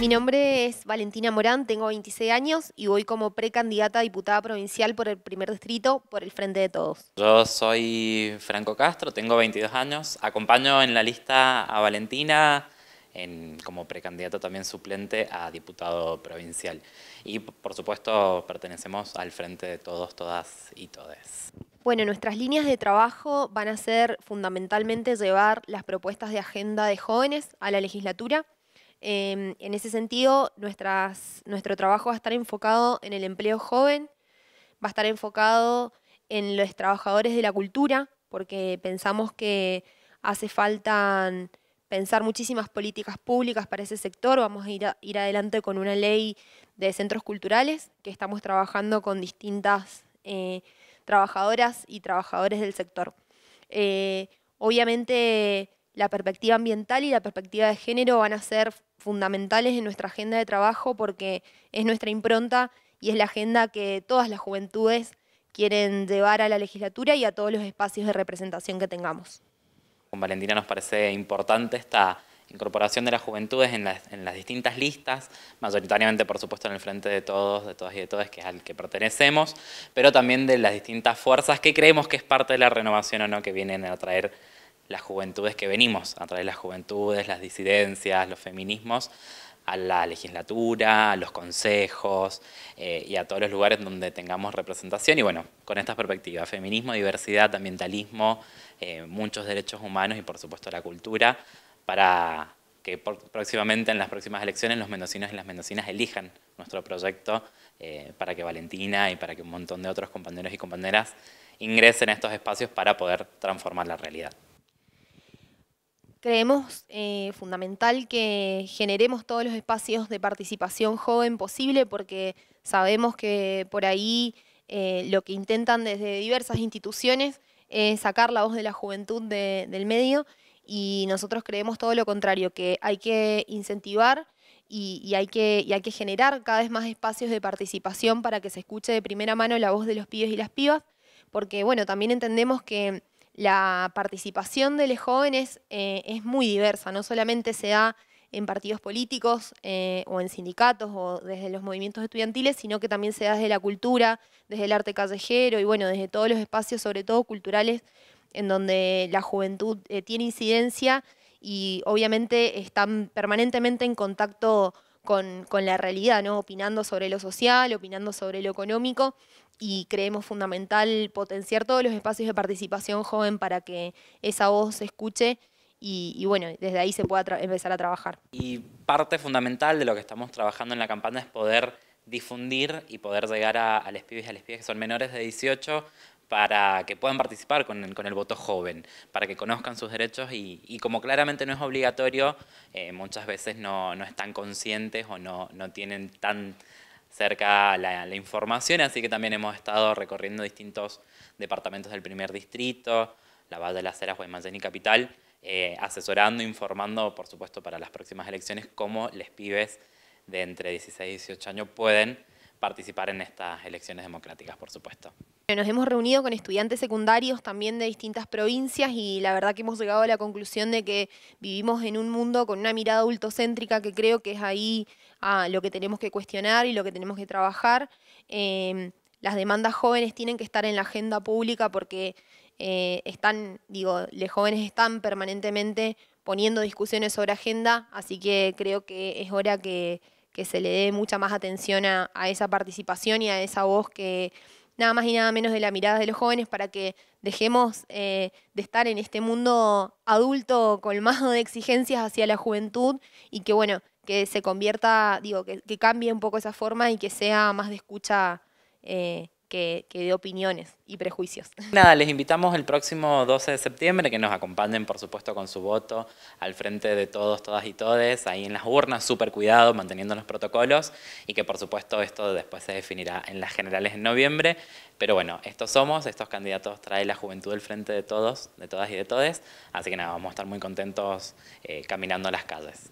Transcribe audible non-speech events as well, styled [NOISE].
Mi nombre es Valentina Morán, tengo 26 años y voy como precandidata a diputada provincial por el primer distrito por el Frente de Todos. Yo soy Franco Castro, tengo 22 años, acompaño en la lista a Valentina como precandidato también suplente a diputado provincial. Y por supuesto pertenecemos al Frente de Todos, Todas y Todes. Bueno, nuestras líneas de trabajo van a ser fundamentalmente llevar las propuestas de agenda de jóvenes a la legislatura, Em, en ese sentido, nuestro trabajo va a estar enfocado en el empleo joven, va a estar enfocado en los trabajadores de la cultura, porque pensamos que hace falta pensar muchísimas políticas públicas para ese sector. Vamos a ir, ir adelante con una ley de centros culturales que estamos trabajando con distintas eh, trabajadoras y trabajadores del sector. Eh, obviamente la perspectiva ambiental y la perspectiva de género van a ser fundamentales en nuestra agenda de trabajo porque es nuestra impronta y es la agenda que todas las juventudes quieren llevar a la legislatura y a todos los espacios de representación que tengamos. Con Valentina nos parece importante esta incorporación de las juventudes en las, distintas listas, mayoritariamente por supuesto en el frente de todos, de todas y de todas, que es al que pertenecemos, pero también de las distintas fuerzas que creemos que es parte de la renovación o no que vienen a traer las juventudes que venimos, a través de las juventudes, las disidencias, los feminismos, a la legislatura, a los consejos eh, y a todos los lugares donde tengamos representación. Y bueno, con estas perspectivas, feminismo, diversidad, ambientalismo, eh, muchos derechos humanos y por supuesto la cultura, para que próximamente en las próximas elecciones los mendocinos y las mendocinas elijan nuestro proyecto eh, para que Valentina y para que un montón de otros compañeros y compañeras ingresen a estos espacios para poder transformar la realidad. Creemos eh, fundamental que generemos todos los espacios de participación joven posible porque sabemos que por ahí eh, lo que intentan desde diversas instituciones es sacar la voz de la juventud del medio y nosotros creemos todo lo contrario, que hay que incentivar y, hay que, hay que generar cada vez más espacios de participación para que se escuche de primera mano la voz de los pibes y las pibas, porque bueno, también entendemos que la participación de los jóvenes eh, es muy diversa, no solamente se da en partidos políticos eh, o en sindicatos o desde los movimientos estudiantiles, sino que también se da desde la cultura, desde el arte callejero y bueno, desde todos los espacios, sobre todo culturales, en donde la juventud eh, tiene incidencia y obviamente están permanentemente en contacto con, la realidad, opinando sobre lo social, opinando sobre lo económico y creemos fundamental potenciar todos los espacios de participación joven para que esa voz se escuche y, bueno, desde ahí se pueda empezar a trabajar. Y parte fundamental de lo que estamos trabajando en la campaña es poder difundir y poder llegar a, a los pibes y a las pibes que son menores de 18 para que puedan participar con el, con el voto joven, para que conozcan sus derechos y, como claramente no es obligatorio, eh, muchas veces no, no, están conscientes o no, no tienen tan cerca la, información, así que también hemos estado recorriendo distintos departamentos del primer distrito, la Valle de las ceras, Guaymallén y Capital, eh, asesorando, informando, por supuesto, para las próximas elecciones, cómo les pibes de entre 16 y 18 años pueden participar en estas elecciones democráticas, por supuesto. Nos hemos reunido con estudiantes secundarios también de distintas provincias y la verdad que hemos llegado a la conclusión de que vivimos en un mundo con una mirada adultocéntrica que creo que es ahí a lo que tenemos que cuestionar y lo que tenemos que trabajar. Em, las demandas jóvenes tienen que estar en la agenda pública porque eh, están, digo, los jóvenes están permanentemente poniendo discusiones sobre agenda, así que creo que es hora que que se le dé mucha más atención a, esa participación y a esa voz que nada más y nada menos de la mirada de los jóvenes para que dejemos eh, de estar en este mundo adulto colmado de exigencias hacia la juventud y que bueno, que se convierta, digo, que, cambie un poco esa forma y que sea más de escucha eh, que, de opiniones y prejuicios. [LAUGHS] Nada, les invitamos el próximo 12 de septiembre que nos acompañen, por supuesto, con su voto al frente de todos, todas y todes, ahí en las urnas, súper cuidado, manteniendo los protocolos y que, por supuesto, esto después se definirá en las generales en noviembre. Pero bueno, estos somos, estos candidatos trae la juventud al frente de todos, de todas y de todes, así que nada, vamos a estar muy contentos eh, caminando las calles.